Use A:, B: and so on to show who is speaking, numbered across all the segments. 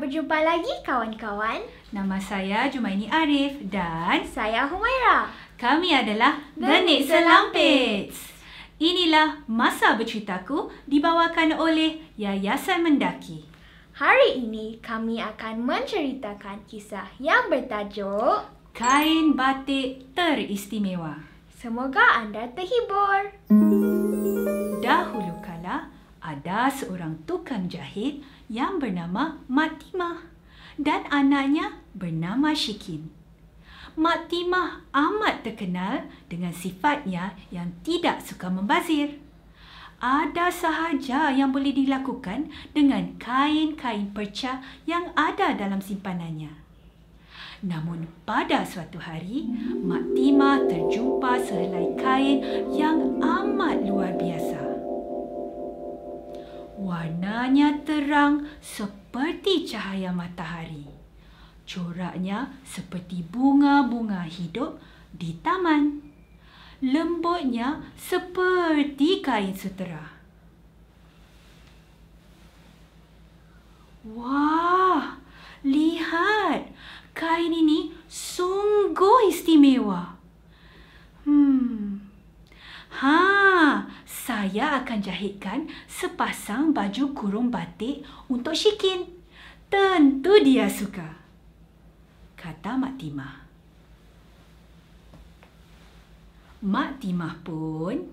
A: berjumpa lagi kawan-kawan.
B: Nama saya Jumaini Arif dan saya Humaira. Kami adalah Benik Selampit. Inilah masa berceritaku dibawakan oleh Yayasan Mendaki.
A: Hari ini kami akan menceritakan kisah yang bertajuk Kain Batik Teristimewa. Semoga anda terhibur.
B: Dahulu ada seorang tukang jahit yang bernama Matimah dan anaknya bernama Shikin. Matimah amat terkenal dengan sifatnya yang tidak suka membazir. Ada sahaja yang boleh dilakukan dengan kain-kain percah yang ada dalam simpanannya. Namun pada suatu hari, Mak Timah terjumpa sehelai kain yang amat luar biasa. Warnanya terang seperti cahaya matahari. Coraknya seperti bunga-bunga hidup di taman. Lembutnya seperti kain sutera. Wah, lihat. Kain ini sungguh istimewa. Hmm. Ha, saya akan jahitkan sepasang baju kurung batik untuk Syikin. Tentu dia suka. Kata Mak Timah. Mak Timah pun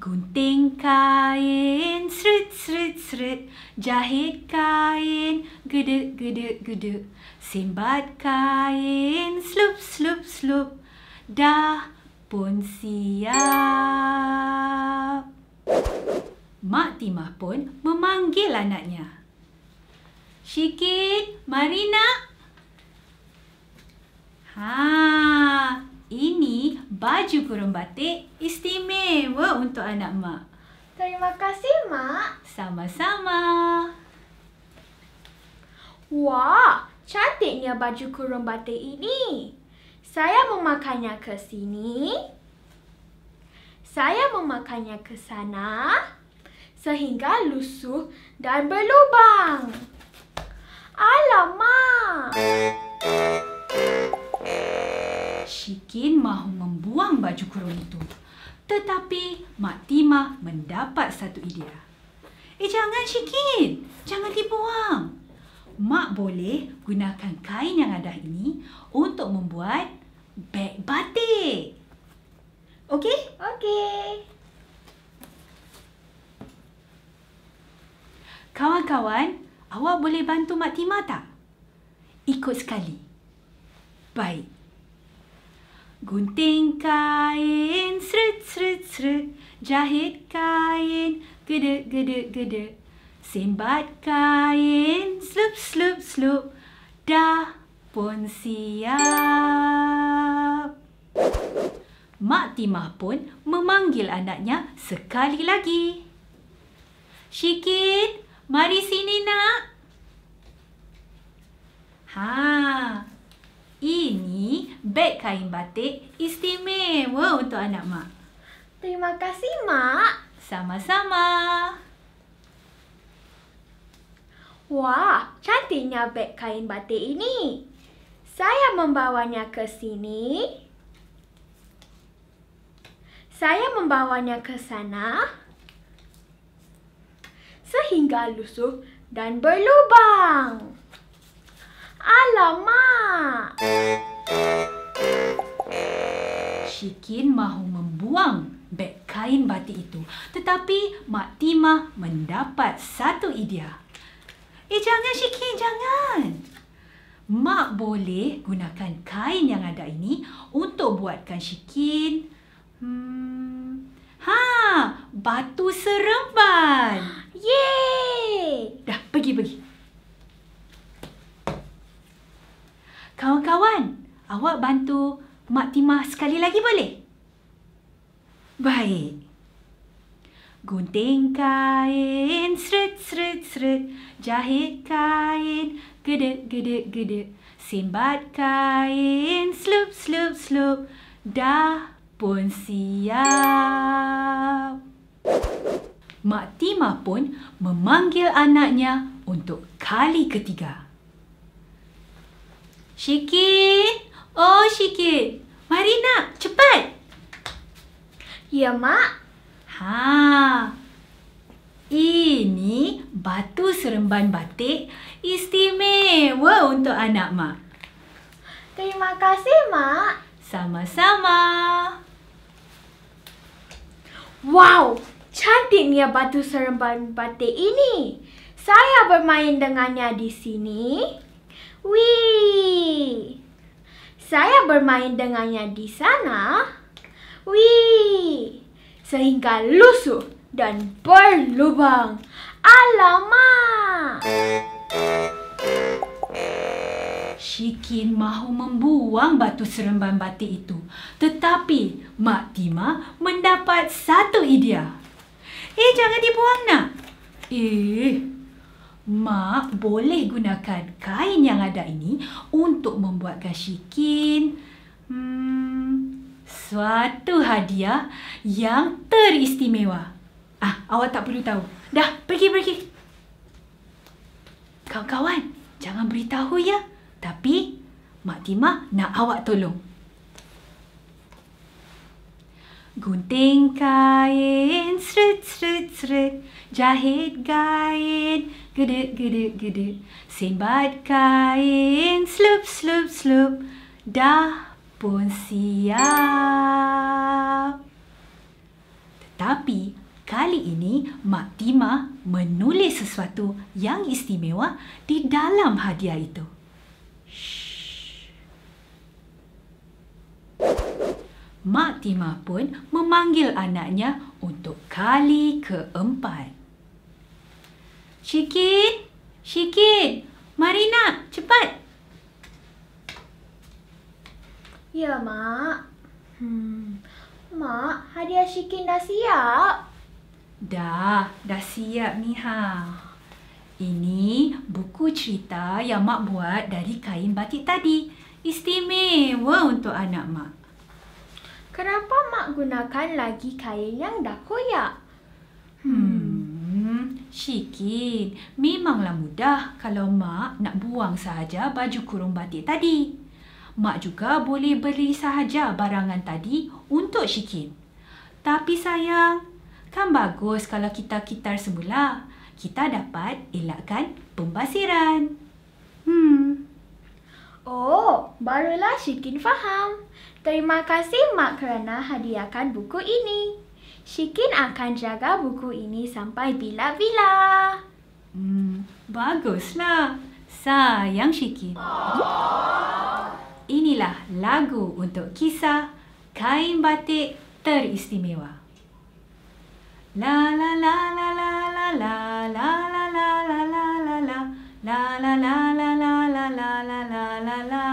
B: gunting kain serit serit serit jahit kain gede gede gede sembat kain slup slup slup dah pun siap Mak Timah pun memanggil anaknya. Syikit, mari nak. Ha, ini baju kurung batik istimewa untuk anak mak.
A: Terima kasih, Mak. Sama-sama. Wah, cantiknya baju kurung batik ini. Saya memakainya ke sini saya memakannya ke sana sehingga lusuh dan berlubang. Alamak!
B: Shikin mahu membuang baju kurung itu. Tetapi Mak Timah mendapat satu idea. Eh jangan Shikin, jangan dibuang. Mak boleh gunakan kain yang ada ini untuk membuat beg batik. Okey? Okey. Kawan-kawan, awak boleh bantu Mak Timah tak? Ikut sekali. Baik. Gunting kain, serut, serut, serut. Jahit kain, gede, gede, gede. Sembat kain, slup, slup, slup. Dah pun siap. Mak Timah pun memanggil anaknya sekali lagi. Syikin, mari sini nak. Ha, ini beg kain batik istimewa untuk anak mak.
A: Terima kasih, mak. Sama-sama. Wah, cantiknya beg kain batik ini. Saya membawanya ke sini. Saya membawanya ke sana sehingga lusuh dan berlubang. Alamak!
B: Shikin mahu membuang beg kain batik itu. Tetapi Mak Timah mendapat satu idea. Eh jangan Shikin jangan! Mak boleh gunakan kain yang ada ini untuk buatkan Shikin. Hmm. Ha, batu seremban. Yeay! Dah pergi pergi. Kawan-kawan, awak bantu Mak Timah sekali lagi boleh? Baik. Gunting kain, seret, seret, seret. Jahit kain, gedek, gedek, gedek. Simbat kain, slup, slup, slup. Dah pun siap. Mak Timah pun memanggil anaknya untuk kali ketiga. Syikin! Oh Syikin! Mari nak, cepat! Ya, Mak. Ha. Ini batu seremban batik istimewa untuk anak Mak.
A: Terima kasih, Mak. Sama-sama. Wow, cantiknya batu seremban batik ini. Saya bermain dengannya di sini. Wih. Saya bermain dengannya di sana. Wih. Sehingga lusuh dan berlubang. Alamak.
B: Shikin mahu membuang batu seremban batik itu. Tetapi Mak Tima mendapat satu idea. Eh, jangan dibuang nak. Eh, Mak boleh gunakan kain yang ada ini untuk membuatkan Shikin hmm, suatu hadiah yang teristimewa. Ah, awak tak perlu tahu. Dah, pergi, pergi. Kawan-kawan, jangan beritahu ya. Tapi Mak Timah nak awak tolong. Gunting kain, seret, seret, seret. Jahit kain, gede, gede, gede. Sembat kain, slup, slup, slup. Dah pun siap. Tetapi, kali ini Mak Timah menulis sesuatu yang istimewa di dalam hadiah itu. Mak Timah pun memanggil anaknya untuk kali keempat. Syikin, Syikin, mari nak, cepat.
A: Ya, Mak. Hmm. Mak, hadiah Syikin dah siap?
B: Dah, dah siap ni, Ha. Ini buku cerita yang Mak buat dari kain batik tadi. Istimewa untuk anak Mak.
A: Kenapa Mak gunakan lagi kain yang dah koyak?
B: Hmm, Syikin, memanglah mudah kalau Mak nak buang sahaja baju kurung batik tadi. Mak juga boleh beli sahaja barangan tadi untuk Syikin. Tapi sayang, kan bagus kalau kita kitar semula kita dapat elakkan pembasiran.
A: Hmm. Oh, barulah Shikin faham. Terima kasih Mak kerana hadiahkan buku ini. Shikin akan jaga buku ini sampai bila-bila. Hmm, baguslah.
B: Sayang Shikin. Inilah lagu untuk kisah kain batik teristimewa. La la la la la la la la la la la la la la la la la la la la la la la la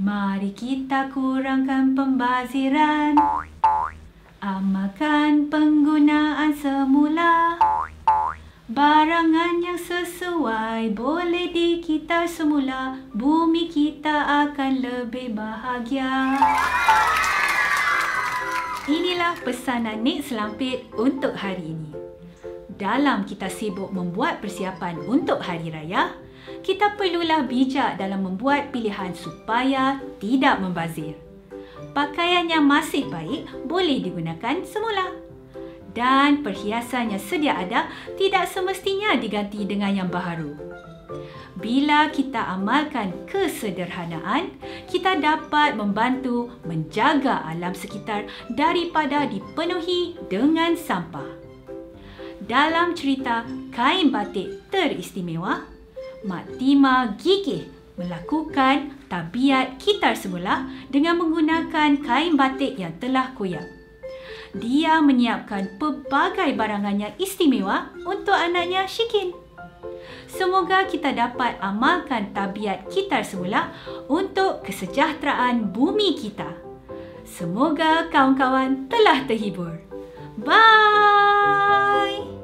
B: Mari kita kurangkan pembaziran Amalkan penggunaan semula Barangan yang sesuai boleh kita semula Bumi kita akan lebih bahagia Inilah pesanan Nick Selampit untuk hari ini dalam kita sibuk membuat persiapan untuk hari raya, kita perlulah bijak dalam membuat pilihan supaya tidak membazir. Pakaian yang masih baik boleh digunakan semula. Dan perhiasan yang sedia ada tidak semestinya diganti dengan yang baru. Bila kita amalkan kesederhanaan, kita dapat membantu menjaga alam sekitar daripada dipenuhi dengan sampah dalam cerita kain batik teristimewa, Mak Tima gigih melakukan tabiat kitar semula dengan menggunakan kain batik yang telah koyak. Dia menyiapkan pelbagai barangan yang istimewa untuk anaknya Shikin. Semoga kita dapat amalkan tabiat kitar semula untuk kesejahteraan bumi kita. Semoga kawan-kawan telah terhibur. Bye!